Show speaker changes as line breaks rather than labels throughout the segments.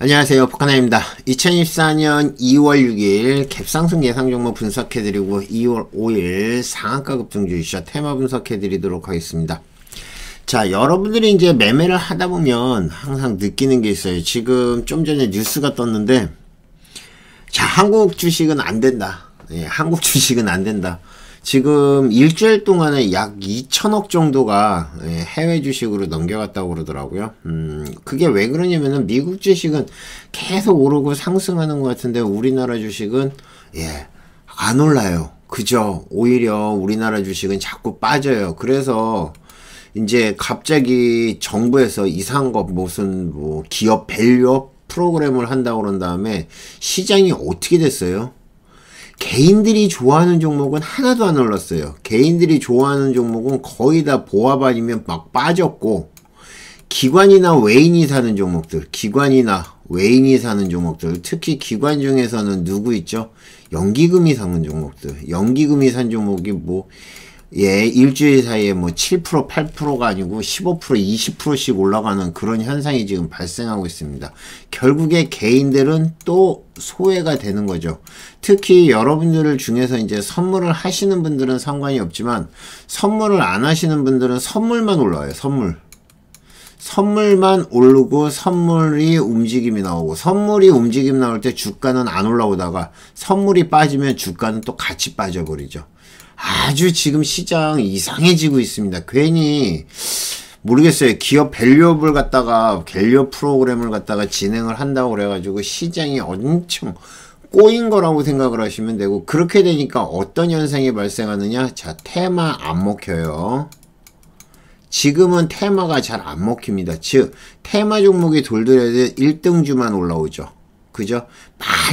안녕하세요 북한아입니다 2024년 2월 6일 갭상승 예상 종목 분석해드리고 2월 5일 상한가 급등 주의시자 테마 분석해드리도록 하겠습니다 자 여러분들이 이제 매매를 하다보면 항상 느끼는 게 있어요 지금 좀 전에 뉴스가 떴는데 자 한국 주식은 안된다 예, 한국 주식은 안된다 지금 일주일 동안에 약 2천억 정도가 예, 해외 주식으로 넘겨갔다고 그러더라고요. 음, 그게 왜 그러냐면은 미국 주식은 계속 오르고 상승하는 것 같은데 우리나라 주식은 예, 안 올라요. 그죠? 오히려 우리나라 주식은 자꾸 빠져요. 그래서 이제 갑자기 정부에서 이상한 것 무슨 뭐 기업 밸류업 프로그램을 한다고 그런 다음에 시장이 어떻게 됐어요? 개인들이 좋아하는 종목은 하나도 안 올랐어요. 개인들이 좋아하는 종목은 거의 다 보합 아니면 막 빠졌고 기관이나 외인이 사는 종목들, 기관이나 외인이 사는 종목들, 특히 기관 중에서는 누구 있죠? 연기금이 사는 종목들, 연기금이 산 종목이 뭐 예, 일주일 사이에 뭐 7%, 8%가 아니고 15%, 20%씩 올라가는 그런 현상이 지금 발생하고 있습니다. 결국에 개인들은 또 소외가 되는 거죠. 특히 여러분들을 중에서 이제 선물을 하시는 분들은 상관이 없지만 선물을 안 하시는 분들은 선물만 올라와요. 선물. 선물만 오르고 선물이 움직임이 나오고 선물이 움직임 나올 때 주가는 안 올라오다가 선물이 빠지면 주가는 또 같이 빠져버리죠. 아주 지금 시장 이상해지고 있습니다. 괜히 모르겠어요. 기업 밸류업을 갖다가 밸류 프로그램을 갖다가 진행을 한다고 그래가지고 시장이 엄청 꼬인 거라고 생각을 하시면 되고 그렇게 되니까 어떤 현상이 발생하느냐 자 테마 안 먹혀요 지금은 테마가 잘 안 먹힙니다 즉 테마 종목이 돌돌해서 1등주만 올라오죠 그죠?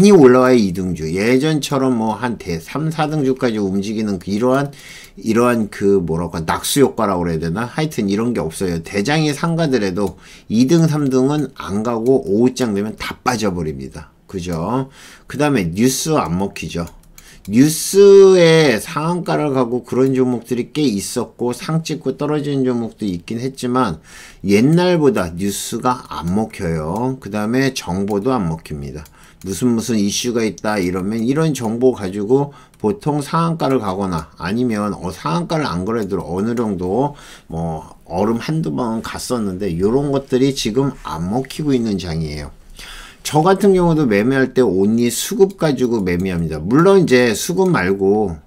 많이 올라와야 2등주. 예전처럼 뭐 한 대 3, 4등주까지 움직이는 그 이러한 이러한 그 뭐랄까 낙수 효과라고 그래야 되나? 하여튼 이런 게 없어요. 대장이 상가더라도 2등, 3등은 안 가고 5장 되면 다 빠져버립니다. 그죠? 그 다음에 뉴스 안 먹히죠. 뉴스에 상한가를 가고 그런 종목들이 꽤 있었고 상 찍고 떨어지는 종목도 있긴 했지만 옛날보다 뉴스가 안 먹혀요. 그 다음에 정보도 안 먹힙니다. 무슨 무슨 이슈가 있다 이러면 이런 정보 가지고 보통 상한가를 가거나 아니면 어, 상한가를 안 그래도 어느 정도 뭐 얼음 한두 번 갔었는데 이런 것들이 지금 안 먹히고 있는 장이에요. 저 같은 경우도 매매할 때 온리 수급 가지고 매매합니다. 물론 이제 수급 말고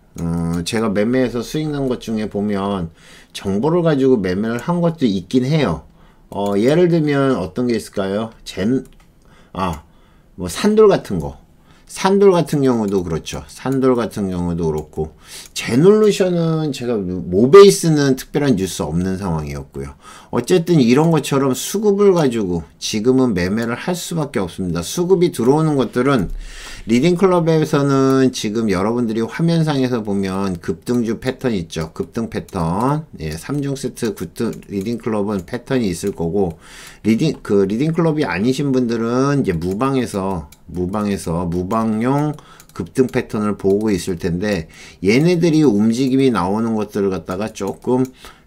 어, 제가 매매해서 수익 난 것 중에 보면 정보를 가지고 매매를 한 것도 있긴 해요. 어, 예를 들면 어떤 게 있을까요? 젠, 아, 뭐 산돌 같은 거. 산돌 같은 경우도 그렇죠. 산돌 같은 경우도 그렇고 제놀루션은 제가 모베이스는 특별한 뉴스 없는 상황이었고요. 어쨌든 이런 것처럼 수급을 가지고 지금은 매매를 할 수밖에 없습니다. 수급이 들어오는 것들은 리딩 클럽에서는 지금 여러분들이 화면상에서 보면 급등주 패턴 있죠. 급등 패턴. 예, 3중 세트 급등 리딩 클럽은 패턴이 있을 거고 리딩 그 리딩 클럽이 아니신 분들은 이제 무방에서 무방에서 무방용 급등 패턴을 보고 있을 텐데 얘네들이 움직임이 나오는 것들을 갖다가 조금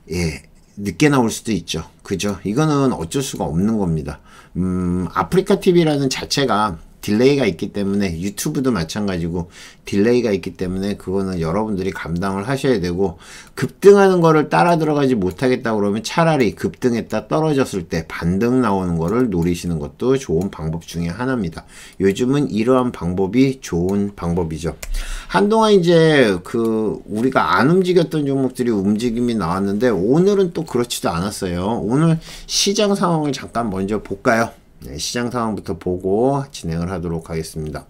예 늦게 나올 수도 있죠 그죠 이거는 어쩔 수가 없는 겁니다 음 아프리카 TV라는 자체가 딜레이가 있기 때문에 유튜브도 마찬가지고 딜레이가 있기 때문에 그거는 여러분들이 감당을 하셔야 되고 급등하는 거를 따라 들어가지 못하겠다 그러면 차라리 급등했다 떨어졌을 때 반등 나오는 거를 노리시는 것도 좋은 방법 중에 하나입니다. 요즘은 이러한 방법이 좋은 방법이죠. 한동안 이제 그 우리가 안 움직였던 종목들이 움직임이 나왔는데 오늘은 또 그렇지도 않았어요. 오늘 시장 상황을 잠깐 먼저 볼까요? 네, 시장 상황부터 보고 진행을 하도록 하겠습니다.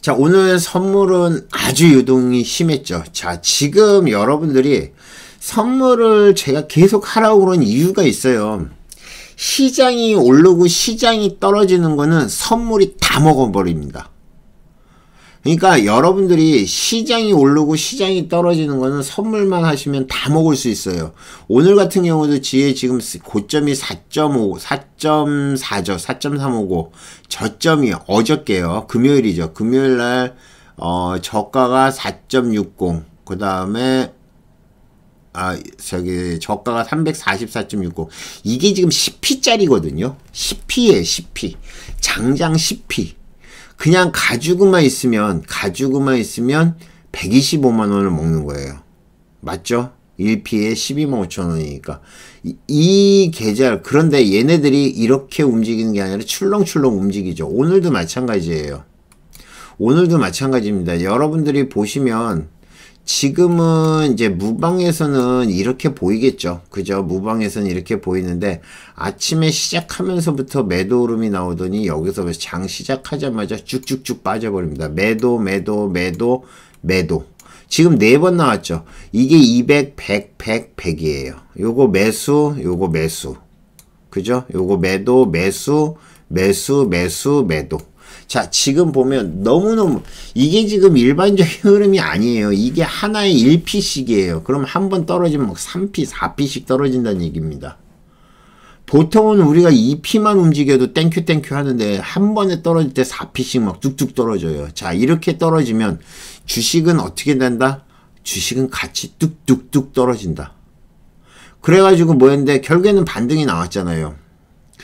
자 오늘 선물은 아주 유동이 심했죠. 자 지금 여러분들이 선물을 제가 계속 하라고 그런 이유가 있어요. 시장이 오르고 시장이 떨어지는 거는 선물이 다 먹어버립니다. 그러니까 여러분들이 시장이 오르고 시장이 떨어지는 거는 선물만 하시면 다 먹을 수 있어요. 오늘 같은 경우도 지혜 지금 고점이 4.5, 4.4죠. 4 3 5고 저점이 어저께요. 금요일이죠. 금요일 날, 어, 저가가 4.60. 그 다음에, 아, 저기, 저가가 344.60. 이게 지금 10P짜리거든요. 10P에 10P. 장장 10P. 그냥 가지고만 있으면 가지고만 있으면 125만 원을 먹는 거예요. 맞죠? 1피에 12만 5천 원이니까 이, 이 계좌 그런데 얘네들이 이렇게 움직이는 게 아니라 출렁출렁 움직이죠 오늘도 마찬가지예요 오늘도 마찬가지입니다 여러분들이 보시면 지금은 이제 무방에서는 이렇게 보이겠죠. 그죠? 무방에서는 이렇게 보이는데 아침에 시작하면서부터 매도 흐름이 나오더니 여기서 장 시작하자마자 쭉쭉쭉 빠져버립니다. 매도, 매도, 매도, 매도. 지금 네 번 나왔죠. 이게 200, 100, 100, 100이에요. 요거 매수, 요거 매수. 그죠? 요거 매도, 매수, 매수, 매수, 매도. 자, 지금 보면 너무너무 이게 지금 일반적인 흐름이 아니에요. 이게 하나의 1피씩이에요. 그럼 한 번 떨어지면 3피, 4피씩 떨어진다는 얘기입니다. 보통은 우리가 2피만 움직여도 땡큐 땡큐 하는데 한 번에 떨어질 때 4피씩 막 뚝뚝 떨어져요. 자, 이렇게 떨어지면 주식은 어떻게 된다? 주식은 같이 뚝뚝뚝 떨어진다. 그래가지고 뭐였는데 결국에는 반등이 나왔잖아요.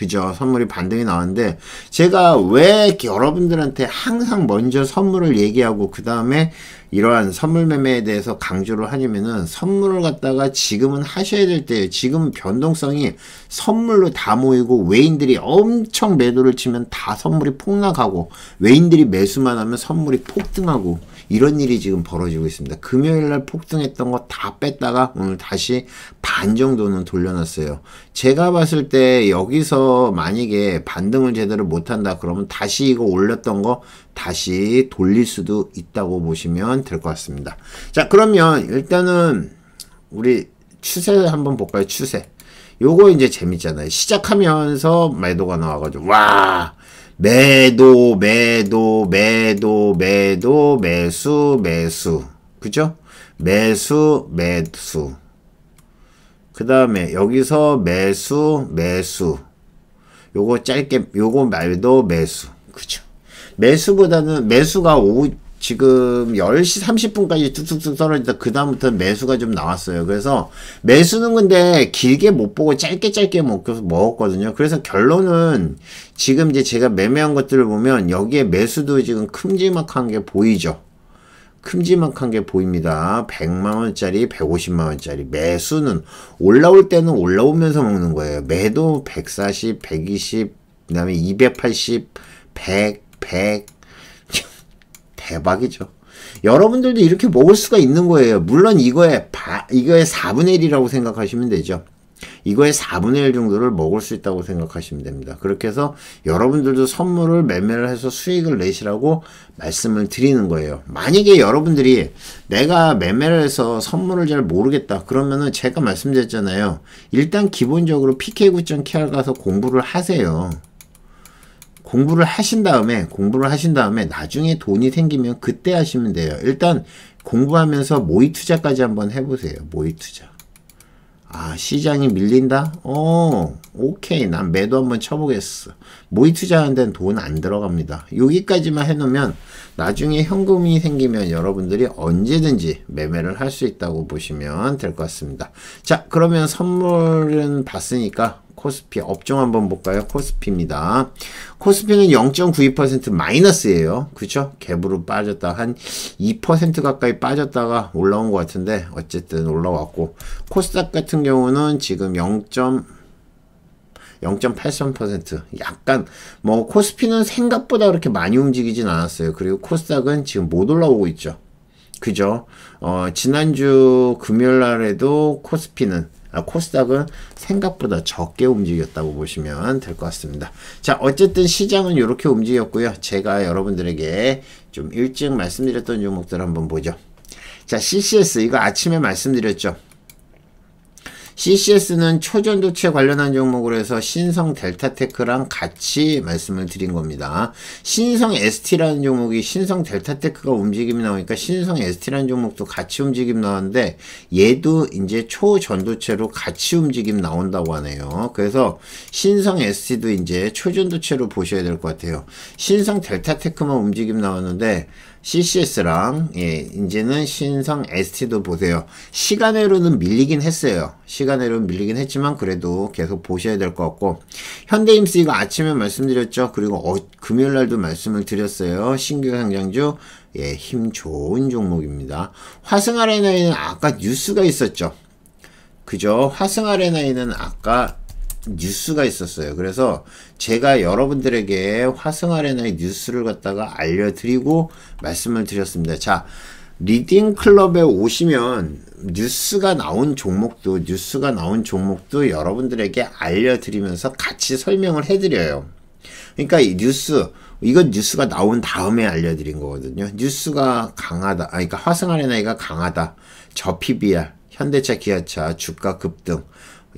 그죠? 선물이 반등이 나왔는데 제가 왜 여러분들한테 항상 먼저 선물을 얘기하고 그 다음에 이러한 선물 매매에 대해서 강조를 하냐면은 선물을 갖다가 지금은 하셔야 될 때예요. 지금 변동성이 선물로 다 모이고 외인들이 엄청 매도를 치면 다 선물이 폭락하고 외인들이 매수만 하면 선물이 폭등하고 이런 일이 지금 벌어지고 있습니다. 금요일날 폭등했던 거 다 뺐다가 오늘 다시 반 정도는 돌려놨어요. 제가 봤을 때 여기서 만약에 반등을 제대로 못한다 그러면 다시 이거 올렸던 거 다시 돌릴 수도 있다고 보시면 될 것 같습니다. 자 그러면 일단은 우리 추세를 한번 볼까요? 추세. 요거 이제 재밌잖아요. 시작하면서 매도가 나와가지고 와 매도 매도 매도 매도 매수 매수 그죠? 매수 매수 그 다음에 여기서 매수 매수 요거 짧게 요거 말도 매수 그죠? 매수보다는 매수가 오후 지금 10시 30분까지 뚝뚝뚝 떨어지다 그다음부터 매수가 좀 나왔어요. 그래서 매수는 근데 길게 못 보고 짧게 짧게 먹었거든요. 그래서 결론은 지금 이제 제가 매매한 것들을 보면 여기에 매수도 지금 큼지막한 게 보이죠. 큼지막한 게 보입니다. 100만원짜리, 150만원짜리. 매수는 올라올 때는 올라오면서 먹는 거예요. 매도 140, 120, 그 다음에 280, 100, 100 대박이죠. 여러분들도 이렇게 먹을 수가 있는 거예요. 물론 이거의 바, 이거의 4분의 1이라고 생각하시면 되죠. 이거의 4분의 1 정도를 먹을 수 있다고 생각하시면 됩니다. 그렇게 해서 여러분들도 선물을 매매를 해서 수익을 내시라고 말씀을 드리는 거예요. 만약에 여러분들이 내가 매매를 해서 선물을 잘 모르겠다. 그러면은 제가 말씀드렸잖아요. 일단 기본적으로 pk9.kr 가서 공부를 하세요. 공부를 하신 다음에 공부를 하신 다음에 나중에 돈이 생기면 그때 하시면 돼요. 일단 공부하면서 모의 투자까지 한번 해보세요. 모의 투자. 아 시장이 밀린다? 어 오케이 난 매도 한번 쳐보겠어. 모의 투자하는 데는 돈 안 들어갑니다. 여기까지만 해놓으면 나중에 현금이 생기면 여러분들이 언제든지 매매를 할 수 있다고 보시면 될 것 같습니다. 자 그러면 선물은 봤으니까 코스피 업종 한번 볼까요? 코스피입니다. 코스피는 0.92% 마이너스예요. 그쵸? 갭으로 빠졌다. 한 2% 가까이 빠졌다가 올라온 것 같은데 어쨌든 올라왔고 코스닥 같은 경우는 지금 0. 0.83% 약간 뭐 코스피는 생각보다 그렇게 많이 움직이진 않았어요. 그리고 코스닥은 지금 못 올라오고 있죠. 그죠? 어, 지난주 금요일 날에도 코스피는 아, 코스닥은 생각보다 적게 움직였다고 보시면 될 것 같습니다. 자 어쨌든 시장은 이렇게 움직였고요. 제가 여러분들에게 좀 일찍 말씀드렸던 종목들 한번 보죠. 자 CCS 이거 아침에 말씀드렸죠. CCS는 초전도체 관련한 종목으로 해서 신성 델타테크랑 같이 말씀을 드린 겁니다. 신성 ST라는 종목이 신성 델타테크가 움직임이 나오니까 신성 ST라는 종목도 같이 움직임 나왔는데 얘도 이제 초전도체로 같이 움직임 나온다고 하네요. 그래서 신성 ST도 이제 초전도체로 보셔야 될 것 같아요. 신성 델타테크만 움직임 나왔는데 CCS랑 예, 이제는 신성 ST도 보세요. 시간외로는 밀리긴 했어요. 시간외로는 밀리긴 했지만 그래도 계속 보셔야 될 것 같고 현대임스 이거 아침에 말씀드렸죠. 그리고 어, 금요일날도 말씀을 드렸어요. 신규 상장주 예, 힘 좋은 종목입니다. 화승 아레나에는 아까 뉴스가 있었죠. 그죠? 화승 아레나에는 아까 뉴스가 있었어요. 그래서 제가 여러분들에게 화성아레나의 뉴스를 갖다가 알려드리고 말씀을 드렸습니다. 자, 리딩 클럽에 오시면 뉴스가 나온 종목도 뉴스가 나온 종목도 여러분들에게 알려드리면서 같이 설명을 해드려요. 그러니까 이 뉴스 이건 뉴스가 나온 다음에 알려드린 거거든요. 뉴스가 강하다. 아, 그러니까 화성 아레나이가 강하다. 저 PBR, 현대차, 기아차 주가 급등.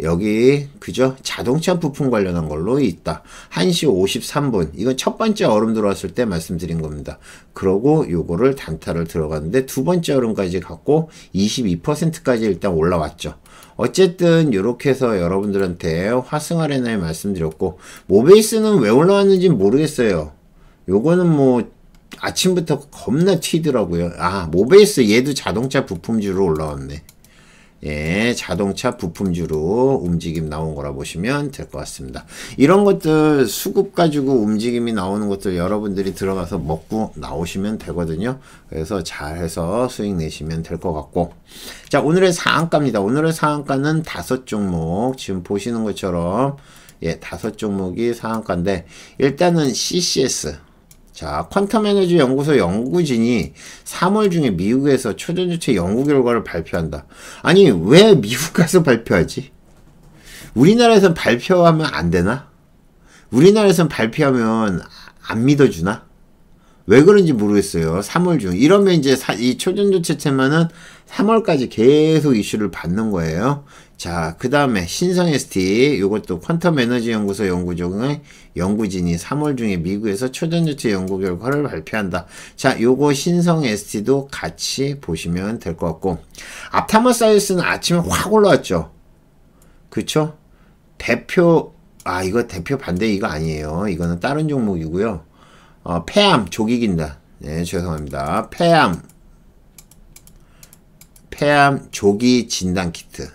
여기 그죠? 자동차 부품 관련한 걸로 있다. 1시 53분. 이건 첫 번째 얼음 들어왔을 때 말씀드린 겁니다. 그러고 요거를 단타를 들어갔는데 두 번째 얼음까지 갖고 22%까지 일단 올라왔죠. 어쨌든 요렇게 해서 여러분들한테 화승아레나에 말씀드렸고 모베이스는 왜 올라왔는지 모르겠어요. 요거는 뭐 아침부터 겁나 튀더라고요. 아 모베이스 얘도 자동차 부품주로 올라왔네. 예, 자동차 부품주로 움직임 나온 거라 보시면 될 것 같습니다. 이런 것들 수급 가지고 움직임이 나오는 것들 여러분들이 들어가서 먹고 나오시면 되거든요. 그래서 잘해서 수익 내시면 될 것 같고 자 오늘의 상한가입니다. 오늘의 상한가는 다섯 종목 지금 보시는 것처럼 예 다섯 종목이 상한가인데 일단은 CCS 자, 퀀텀 에너지 연구소 연구진이 3월 중에 미국에서 초전지체 연구 결과를 발표한다. 아니, 왜 미국 가서 발표하지? 우리나라에선 발표하면 안 되나? 우리나라에선 발표하면 안 믿어주나? 왜 그런지 모르겠어요. 3월 중. 이러면 이제 사, 이 초전조체 체만은 3월까지 계속 이슈를 받는 거예요. 자, 그 다음에 신성 ST, 이것도 퀀텀 에너지 연구소 연구종의 연구진이 3월 중에 미국에서 초전조체 연구 결과를 발표한다. 자, 요거 신성 ST도 같이 보시면 될 것 같고. 앞타마 사이언스는 아침에 확 올라왔죠. 그쵸? 대표, 아, 이거 대표 반대 이거 아니에요. 이거는 다른 종목이고요. 어, 폐암, 조기긴다. 네, 죄송합니다. 폐암. 폐암 조기 진단 키트.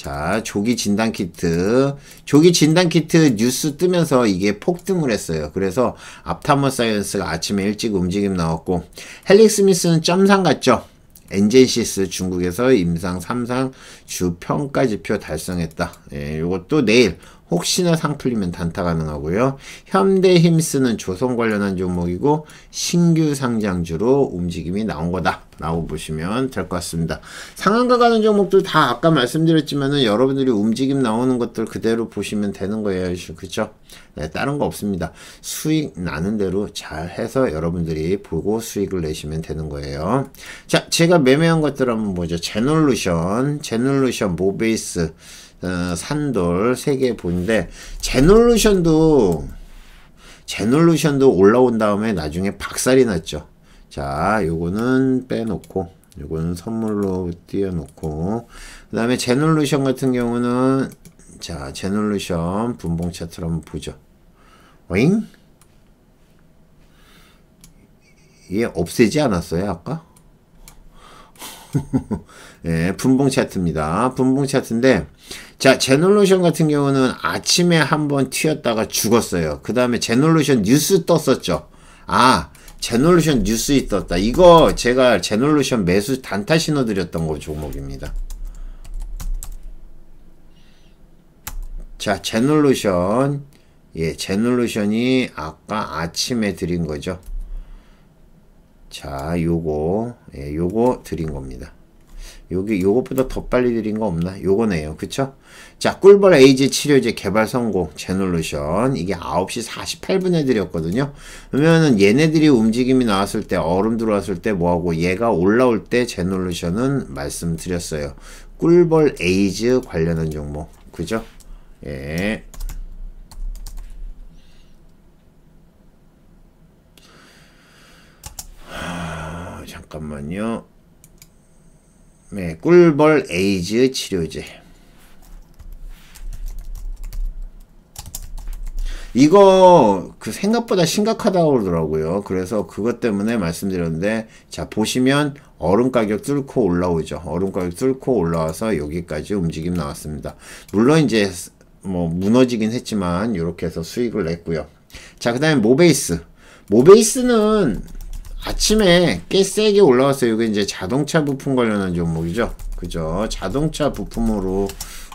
자, 조기 진단 키트. 조기 진단 키트 뉴스 뜨면서 이게 폭등을 했어요. 그래서 앞타머 사이언스가 아침에 일찍 움직임 나왔고, 헬릭 스미스는 점상 갔죠. 엔젠시스 중국에서 임상 3상 주 평가 지표 달성했다. 예, 요것도 내일 혹시나 상 풀리면 단타 가능하고요. 현대힘쓰는 조선 관련한 종목이고 신규 상장주로 움직임이 나온 거다. 라고 보시면 될 것 같습니다. 상한가 가는 종목들 다 아까 말씀드렸지만은 여러분들이 움직임 나오는 것들 그대로 보시면 되는 거예요. 그쵸 네, 다른 거 없습니다. 수익 나는 대로 잘 해서 여러분들이 보고 수익을 내시면 되는 거예요. 자, 제가 매매한 것들 한번 보죠. 제놀루션, 제놀루션, 모베이스, 어, 산돌 세개 보는데 제놀루션도 제놀루션도 올라온 다음에 나중에 박살이 났죠. 자, 요거는 빼놓고 요거는 선물로 띄워놓고 그 다음에 제놀루션 같은 경우는 자, 제놀루션 분봉 차트를 한번 보죠. 어잉얘 없애지 않았어요, 아까? 예, 분봉 차트입니다. 분봉 차트인데 자, 제놀루션 같은 경우는 아침에 한번 튀었다가 죽었어요. 그 다음에 제놀루션 뉴스 떴었죠. 아, 제놀루션 뉴스 떴다. 이거 제가 제놀루션 매수 단타 신호 드렸던 거 종목입니다. 자, 제놀루션. 예, 제놀루션이 아까 아침에 드린 거죠. 자, 요거, 예, 요거 드린 겁니다. 여기 요것보다 더 빨리 드린 거 없나? 요거네요. 그쵸? 자, 꿀벌 에이즈 치료제 개발 성공, 제놀루션. 이게 9시 48분에 드렸거든요. 그러면은 얘네들이 움직임이 나왔을 때, 얼음 들어왔을 때 뭐하고 얘가 올라올 때 제놀루션은 말씀드렸어요. 꿀벌 에이즈 관련한 종목. 그죠? 예. 잠깐만요. 네, 꿀벌 에이즈 치료제 이거 그 생각보다 심각하다고 그러더라고요. 그래서 그것 때문에 말씀드렸는데 자 보시면 얼음 가격 뚫고 올라오죠. 얼음 가격 뚫고 올라와서 여기까지 움직임 나왔습니다. 물론 이제 뭐 무너지긴 했지만 이렇게 해서 수익을 냈고요. 자 그 다음에 모베이스 모베이스는 아침에 꽤 세게 올라왔어요. 이게 이제 자동차 부품 관련한 종목이죠. 그죠. 자동차 부품으로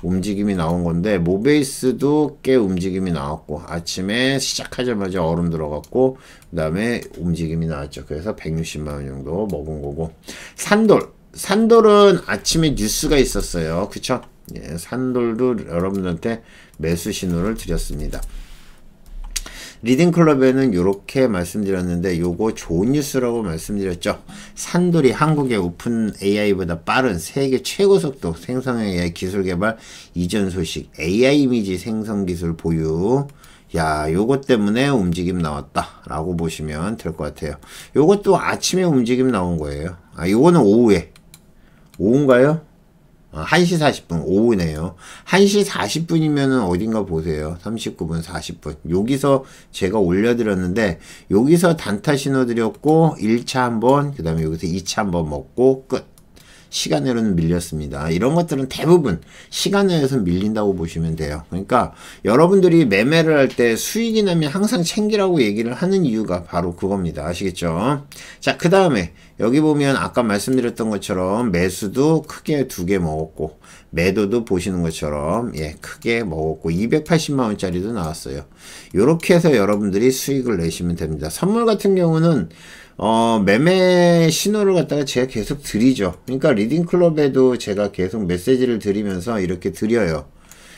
움직임이 나온 건데 모베이스도 꽤 움직임이 나왔고 아침에 시작하자마자 얼음 들어갔고 그 다음에 움직임이 나왔죠. 그래서 160만원 정도 먹은 거고 산돌 산돌은 아침에 뉴스가 있었어요. 그쵸? 예, 산돌도 여러분들한테 매수 신호를 드렸습니다. 리딩클럽에는 이렇게 말씀드렸는데 요거 좋은 뉴스라고 말씀드렸죠. 산돌이 한국의 오픈 AI보다 빠른 세계 최고 속도 생성 AI 기술 개발 이전 소식 AI 이미지 생성 기술 보유 야 요것 때문에 움직임 나왔다 라고 보시면 될 것 같아요. 요것도 아침에 움직임 나온 거예요. 아 요거는 오후에 오후인가요? 1시 어, 40분 오후네요. 1시 40분이면은 어딘가 보세요. 39분 40분. 여기서 제가 올려드렸는데 여기서 단타 신호 드렸고 1차 한번 그 다음에 여기서 2차 한번 먹고 끝. 시간으로는 밀렸습니다. 이런 것들은 대부분 시간에서 밀린다고 보시면 돼요. 그러니까 여러분들이 매매를 할 때 수익이 나면 항상 챙기라고 얘기를 하는 이유가 바로 그겁니다. 아시겠죠? 자, 그 다음에 여기 보면 아까 말씀드렸던 것처럼 매수도 크게 두 개 먹었고 매도도 보시는 것처럼 예 크게 먹었고 280만원짜리도 나왔어요. 이렇게 해서 여러분들이 수익을 내시면 됩니다. 선물 같은 경우는 어, 매매 신호를 갖다가 제가 계속 드리죠. 그러니까 리딩 클럽에도 제가 계속 메시지를 드리면서 이렇게 드려요.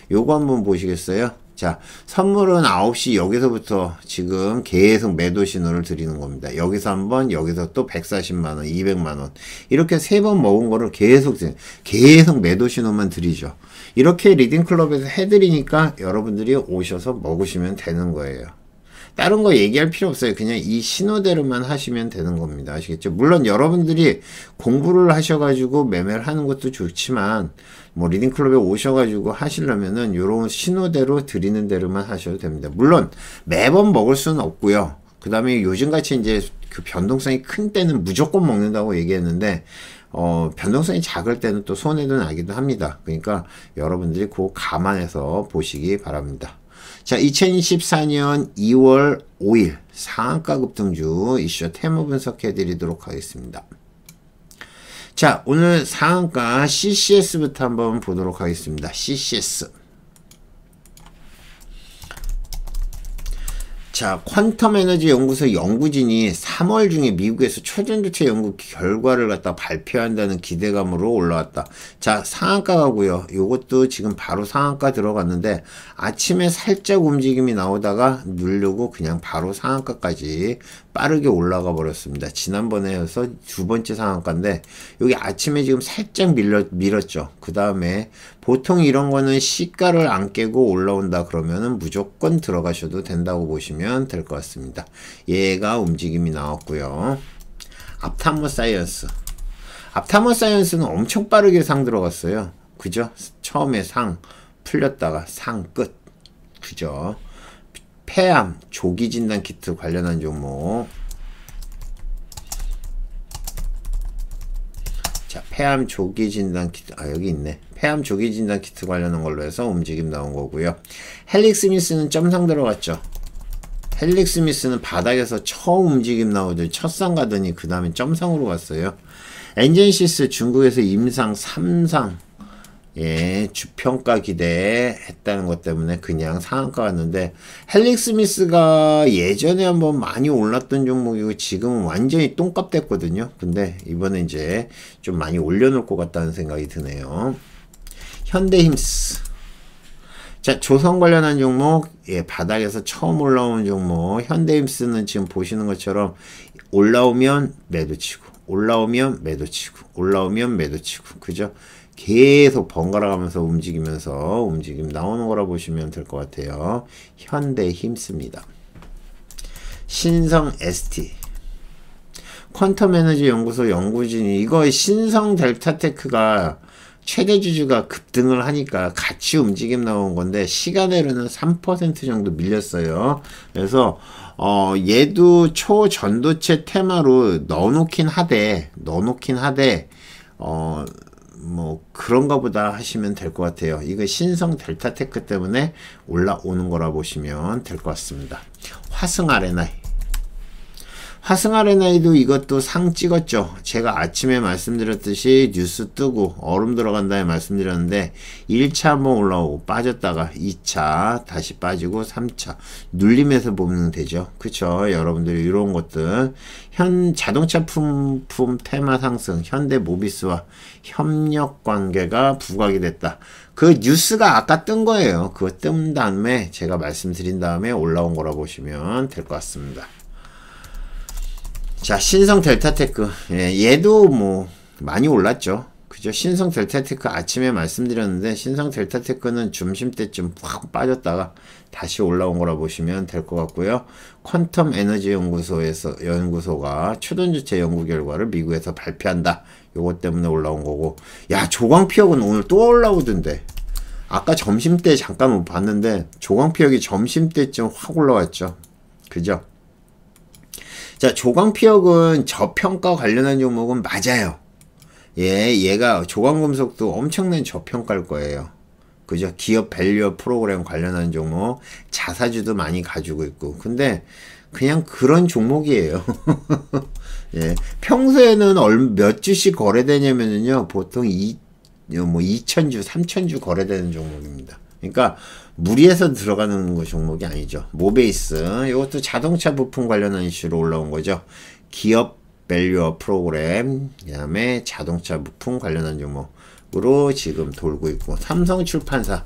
요거 한번 보시겠어요? 자, 선물은 9시 여기서부터 지금 계속 매도 신호를 드리는 겁니다. 여기서 한번, 여기서 또 140만원, 200만원. 이렇게 세 번 먹은 거를 계속, 계속 매도 신호만 드리죠. 이렇게 리딩클럽에서 해드리니까 여러분들이 오셔서 먹으시면 되는 거예요. 다른 거 얘기할 필요 없어요. 그냥 이 신호대로만 하시면 되는 겁니다. 아시겠죠? 물론 여러분들이 공부를 하셔가지고 매매를 하는 것도 좋지만 뭐 리딩클럽에 오셔가지고 하시려면은 요런 신호대로 드리는 대로만 하셔도 됩니다. 물론 매번 먹을 수는 없고요. 그 다음에 요즘같이 이제 그 변동성이 큰 때는 무조건 먹는다고 얘기했는데 어, 변동성이 작을 때는 또 손해도 나기도 합니다. 그러니까 여러분들이 그 감안해서 보시기 바랍니다. 자, 2024년 2월 5일 상한가 급등주 이슈 테마 분석해 드리도록 하겠습니다. 자, 오늘 상한가 CCS부터 한번 보도록 하겠습니다. CCS. 자, 퀀텀 에너지 연구소 연구진이 3월 중에 미국에서 초전도체 연구 결과를 갖다 발표한다는 기대감으로 올라왔다. 자, 상한가가고요. 요것도 지금 바로 상한가 들어갔는데 아침에 살짝 움직임이 나오다가 누르고 그냥 바로 상한가까지 빠르게 올라가 버렸습니다. 지난번에 해서 두 번째 상한가인데 여기 아침에 지금 살짝 밀려, 밀었죠. 그 다음에 보통 이런 거는 시가를 안 깨고 올라온다 그러면은 무조건 들어가셔도 된다고 보시면 될 것 같습니다. 얘가 움직임이 나왔고요. 앞타모 사이언스. 앞타모 사이언스는 엄청 빠르게 상 들어갔어요. 그죠? 처음에 상 풀렸다가 상 끝. 그죠? 폐암 조기 진단 키트 관련한 종목. 자, 폐암 조기 진단 키트 아 여기 있네. 폐암 조기 진단 키트 관련한 걸로 해서 움직임 나온 거고요. 헬릭 스미스는 점상 들어갔죠. 헬릭 스미스는 바닥에서 처음 움직임 나오죠. 첫상 가더니 그 다음에 점상으로 갔어요. 엔젠시스 중국에서 임상 3상 예, 주평가 기대했다는 것 때문에 그냥 상한가 갔는데 헬릭 스미스가 예전에 한번 많이 올랐던 종목이고 지금은 완전히 똥값 됐거든요. 근데 이번에 이제 좀 많이 올려놓을 것 같다는 생각이 드네요. 현대힘스 자 조선 관련한 종목 예 바닥에서 처음 올라온 종목 현대힘스는 지금 보시는 것처럼 올라오면 매도치고 올라오면 매도치고 올라오면 매도치고 그죠 계속 번갈아 가면서 움직이면서 움직임 나오는 거라 보시면 될 것 같아요 현대힘스입니다 신성 ST 퀀텀 에너지 연구소 연구진이 이거 신성 델타테크가 최대 주주가 급등을 하니까 같이 움직임 나온 건데 시간으로는 3% 정도 밀렸어요. 그래서 어 얘도 초전도체 테마로 넣어놓긴 하되 넣어놓긴 하되 어뭐 그런가 보다 하시면 될 것 같아요. 이거 신성 델타테크 때문에 올라오는 거라 보시면 될 것 같습니다. 화승 아레나이 화승아레나이도 이것도 상 찍었죠. 제가 아침에 말씀드렸듯이 뉴스 뜨고 얼음 들어간다에 말씀드렸는데 1차 한번 올라오고 빠졌다가 2차 다시 빠지고 3차 눌림에서 보면 되죠. 그쵸? 여러분들이 이런 것들 현 자동차 품품 테마 상승 현대 모비스와 협력 관계가 부각이 됐다. 그 뉴스가 아까 뜬 거예요. 그거 뜬 다음에 제가 말씀드린 다음에 올라온 거라 보시면 될 것 같습니다. 자, 신성 델타테크. 예, 얘도 뭐, 많이 올랐죠. 그죠? 신성 델타테크 아침에 말씀드렸는데, 신성 델타테크는 점심때쯤 확 빠졌다가 다시 올라온 거라 보시면 될 것 같고요. 퀀텀 에너지 연구소에서, 연구소가 초전주체 연구 결과를 미국에서 발표한다. 요것 때문에 올라온 거고. 야, 조광피혁은 오늘 또 올라오던데. 아까 점심때 잠깐 봤는데, 조광피혁이 점심때쯤 확 올라왔죠. 그죠? 자, 조광피혁은 저평가 관련한 종목은 맞아요. 예, 얘가 조광금속도 엄청난 저평가일 거예요. 그죠? 기업 밸류업 프로그램 관련한 종목, 자사주도 많이 가지고 있고. 근데 그냥 그런 종목이에요. 예, 평소에는 얼, 몇 주씩 거래되냐면요. 보통 이, 뭐 2,000주, 3,000주 거래되는 종목입니다. 그러니까 무리해서 들어가는 종목이 아니죠. 모베이스 이것도 자동차 부품 관련한 이슈로 올라온 거죠. 기업 밸류어 프로그램 그 다음에 자동차 부품 관련한 종목으로 지금 돌고 있고 삼성 출판사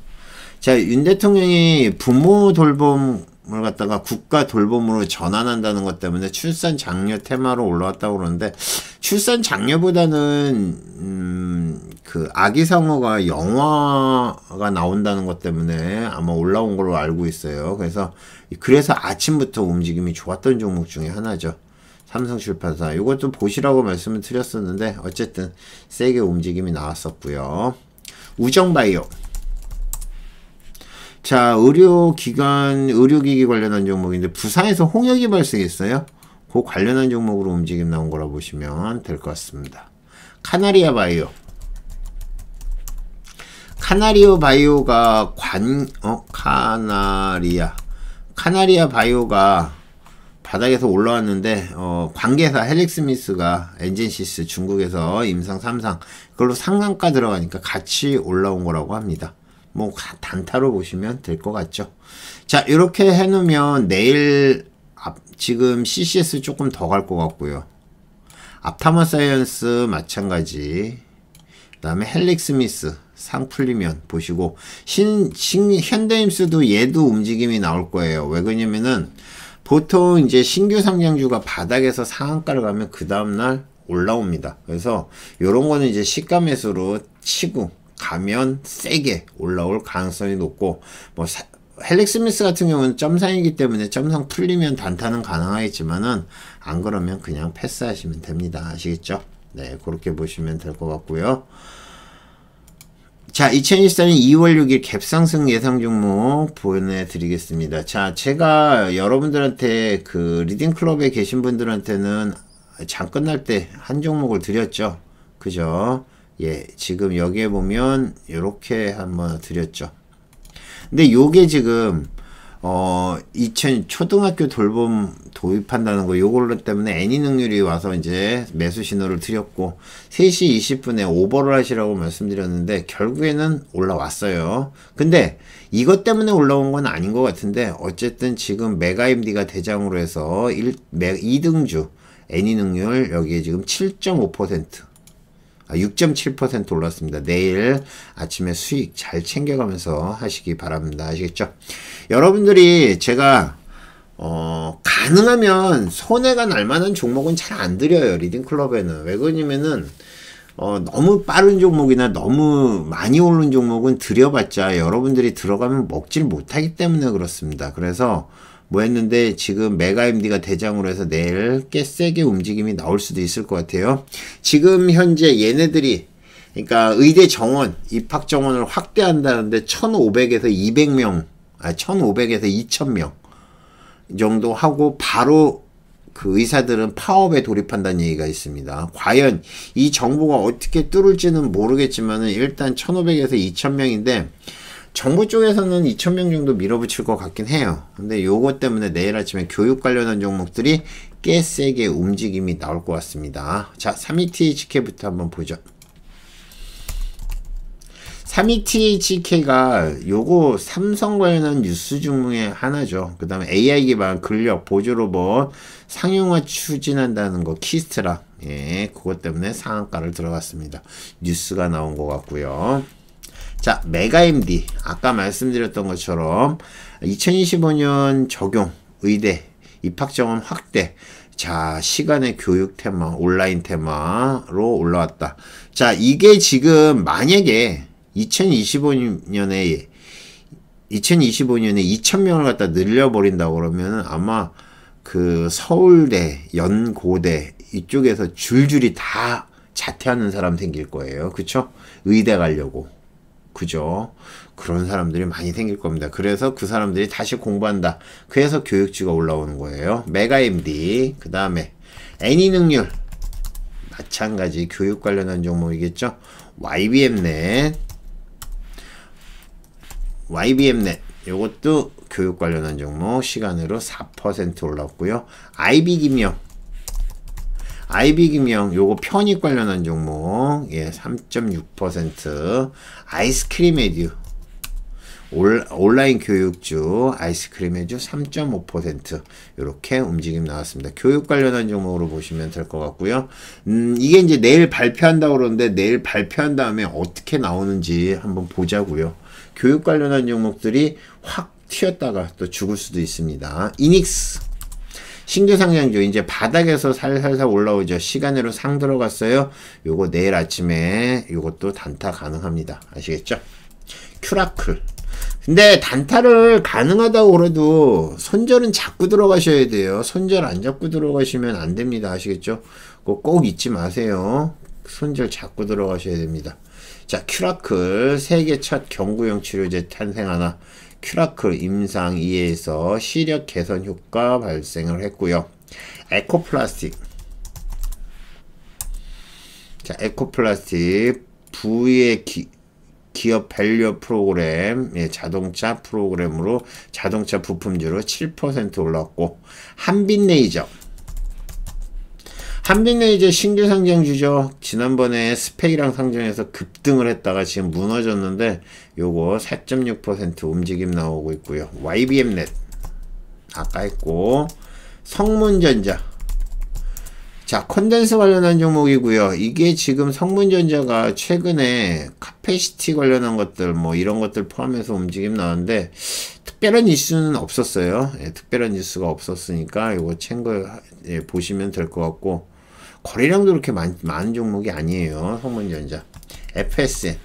자 윤 대통령이 부모 돌봄 을 갖다가 국가 돌봄으로 전환한다는 것 때문에 출산 장려 테마로 올라왔다고 그러는데 출산 장려보다는 음그 아기 상어가 영화가 나온다는 것 때문에 아마 올라온 걸로 알고 있어요. 그래서 그래서 아침부터 움직임이 좋았던 종목 중에 하나죠. 삼성출판사 이것도 보시라고 말씀을 드렸었는데 어쨌든 세게 움직임이 나왔었고요. 우정바이오 자, 의료기관, 의료기기 관련한 종목인데 부산에서 홍역이 발생했어요. 그 관련한 종목으로 움직임 나온 거라 보시면 될 것 같습니다. 카나리아 바이오. 카나리오 바이오가 관, 어, 카나리아. 카나리아 바이오가 바닥에서 올라왔는데 어, 관계사 헬릭스미스가 엔진시스 중국에서 임상 3상 그걸로 상한가 들어가니까 같이 올라온 거라고 합니다. 뭐 단타로 보시면 될 것 같죠. 자 이렇게 해놓으면 내일 앞, 지금 CCS 조금 더 갈 것 같고요. 앞타마 사이언스 마찬가지 그 다음에 헬릭스미스 상 풀리면 보시고 신, 신 현대임스도 얘도 움직임이 나올 거예요. 왜 그러냐면은 보통 이제 신규 상장주가 바닥에서 상한가를 가면 그 다음날 올라옵니다. 그래서 이런 거는 이제 시가 매수로 치고 가면 세게 올라올 가능성이 높고 뭐 사, 헬릭 스미스 같은 경우는 점상이기 때문에 점상 풀리면 단타는 가능하겠지만은 안 그러면 그냥 패스하시면 됩니다. 아시겠죠? 네, 그렇게 보시면 될 것 같고요. 자, 2024년 2월 6일 갭상승 예상 종목 보내드리겠습니다. 자, 제가 여러분들한테 그 리딩 클럽에 계신 분들한테는 장 끝날 때 한 종목을 드렸죠. 그죠? 예, 지금 여기에 보면 이렇게 한번 드렸죠. 근데 요게 지금 어 2000, 초등학교 돌봄 도입한다는 거 요걸로 때문에 애니 능률이 와서 이제 매수 신호를 드렸고 3시 20분에 오버를 하시라고 말씀드렸는데 결국에는 올라왔어요. 근데 이것 때문에 올라온 건 아닌 것 같은데 어쨌든 지금 메가임디가 대장으로 해서 1, 2등주 애니 능률 여기에 지금 7.5% 6.7% 아, 올랐습니다. 내일 아침에 수익 잘 챙겨가면서 하시기 바랍니다. 아시겠죠? 여러분들이 제가 어, 가능하면 손해가 날 만한 종목은 잘 안 드려요. 리딩클럽에는. 왜 그러냐면은 어, 너무 빠른 종목이나 너무 많이 오른 종목은 들여봤자 여러분들이 들어가면 먹질 못하기 때문에 그렇습니다. 그래서 뭐 했는데 지금 메가MD가 대장으로 해서 내일 꽤 세게 움직임이 나올 수도 있을 것 같아요. 지금 현재 얘네들이 그러니까 의대 정원, 입학 정원을 확대한다는데 1,500에서 200명, 아 1,500에서 2,000명 정도 하고 바로 그 의사들은 파업에 돌입한다는 얘기가 있습니다. 과연 이 정부가 어떻게 뚫을지는 모르겠지만 일단 1,500에서 2,000명인데 정부 쪽에서는 2,000명 정도 밀어붙일 것 같긴 해요. 근데 요것 때문에 내일 아침에 교육 관련한 종목들이 꽤 세게 움직임이 나올 것 같습니다. 자, 32THK부터 한번 보죠. 32THK가 요거 삼성 관련한 뉴스 중에 하나죠. 그 다음에 AI 기반 근력 보조 로봇 상용화 추진한다는 거 키스트라. 예, 그것 때문에 상한가를 들어갔습니다. 뉴스가 나온 것 같고요. 자, 메가MD. 아까 말씀드렸던 것처럼 2025년 적용, 의대, 입학정원 확대. 자, 시간의 교육 테마, 온라인 테마로 올라왔다. 자, 이게 지금 만약에 2025년에 2025년에 2,000명을 갖다 늘려버린다고 그러면 아마 그 서울대, 연고대 이쪽에서 줄줄이 다 자퇴하는 사람 생길 거예요. 그쵸? 의대 가려고. 그죠? 그런 사람들이 많이 생길 겁니다. 그래서 그 사람들이 다시 공부한다. 그래서 교육지가 올라오는 거예요. 메가 MD. 그 다음에 애니 능률. 마찬가지 교육 관련한 종목이겠죠? YBM넷. YBM넷. 이것도 교육 관련한 종목 시간으로 4% 올랐고요. IB김영 아이비김영 요거 편익 관련한 종목 예3.6% 아이스크림 에듀 온라인 교육주 아이스크림 에듀 3.5%요렇게 움직임 나왔습니다. 교육 관련한 종목으로 보시면 될 것 같고요. 음, 이게 이제 내일 발표한다고 그러는데 내일 발표한 다음에 어떻게 나오는지 한번 보자고요. 교육 관련한 종목들이 확 튀었다가 또 죽을 수도 있습니다. 이닉스 신규상장주 이제 바닥에서 살살살 올라오죠. 시간으로 상 들어갔어요. 요거 내일 아침에 요것도 단타 가능합니다. 아시겠죠? 큐라클 근데 단타를 가능하다고 그래도 손절은 자꾸 들어가셔야 돼요. 손절 안 잡고 들어가시면 안 됩니다. 아시겠죠? 꼭 잊지 마세요. 손절 자꾸 들어가셔야 됩니다. 자, 큐라클 세계 첫 경구용 치료제 탄생하나 큐라클 임상 2에서 시력 개선 효과 발생을 했고요. 에코플라스틱 자, 에코플라스틱 V의 기, 기업 밸류 프로그램, 예, 자동차 프로그램으로 자동차 부품주로 7% 올랐고 한빛 레이저 한빛은 이제 신규 상장주죠. 지난번에 스페이랑 상장해서 급등을 했다가 지금 무너졌는데 요거 4.6% 움직임 나오고 있고요. YBM넷 아까 했고 성문전자 자콘덴스 관련한 종목이고요. 이게 지금 성문전자가 최근에 카페시티 관련한 것들 뭐 이런 것들 포함해서 움직임 나왔는데 특별한 이슈는 없었어요. 예, 특별한 뉴스가 없었으니까 이거 챙겨 예, 보시면 될 것 같고 거래량도 그렇게 많, 많은 종목이 아니에요. 성문전자. FSN.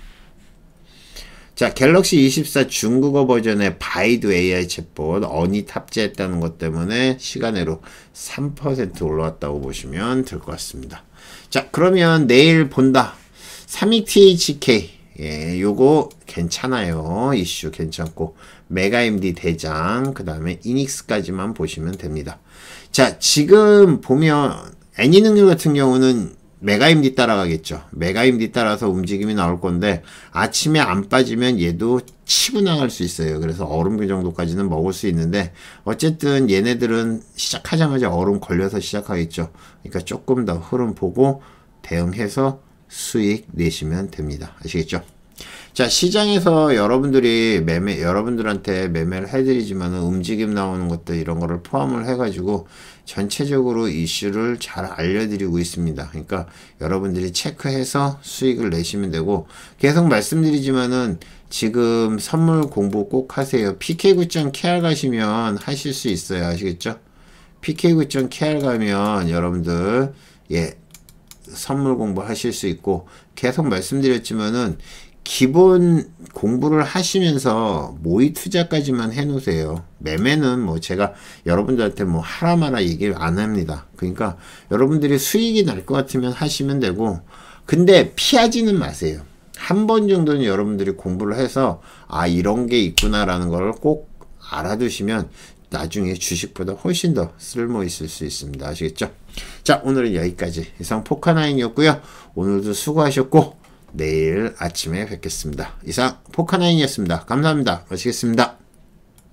자, 갤럭시 24 중국어 버전의 바이두 AI 챗봇 언이 탑재했다는 것 때문에 시간으로 3% 올라왔다고 보시면 될 것 같습니다. 자, 그러면 내일 본다. 3위 THK. 예, 요거 괜찮아요. 이슈 괜찮고 메가 MD 대장 그 다음에 이닉스까지만 보시면 됩니다. 자, 지금 보면 애니 능률 같은 경우는 메가임 뒤따라가겠죠. 메가임 뒤따라서 움직임이 나올 건데 아침에 안 빠지면 얘도 치고 나갈 수 있어요. 그래서 얼음 그 정도까지는 먹을 수 있는데 어쨌든 얘네들은 시작하자마자 얼음 걸려서 시작하겠죠. 그러니까 조금 더 흐름 보고 대응해서 수익 내시면 됩니다. 아시겠죠? 자 시장에서 여러분들이 매매 여러분들한테 매매를 해드리지만 움직임 나오는 것들 이런 거를 포함을 해가지고 전체적으로 이슈를 잘 알려드리고 있습니다. 그러니까 여러분들이 체크해서 수익을 내시면 되고 계속 말씀드리지만은 지금 선물 공부 꼭 하세요. pk9.kr 가시면 하실 수 있어요. 아시겠죠? pk9.kr 가면 여러분들 예 선물 공부 하실 수 있고 계속 말씀드렸지만은 기본 공부를 하시면서 모의 투자까지만 해놓으세요. 매매는 뭐 제가 여러분들한테 뭐 하라 마라 얘기 를안 합니다. 그러니까 여러분들이 수익이 날 것 같으면 하시면 되고 근데 피하지는 마세요. 한 번 정도는 여러분들이 공부를 해서 아 이런 게 있구나라는 걸 꼭 알아두시면 나중에 주식보다 훨씬 더 쓸모 있을 수 있습니다. 아시겠죠? 자 오늘은 여기까지 이상 포카나인이었고요. 오늘도 수고하셨고 내일 아침에 뵙겠습니다. 이상 포카나인이었습니다. 감사합니다. 마치겠습니다.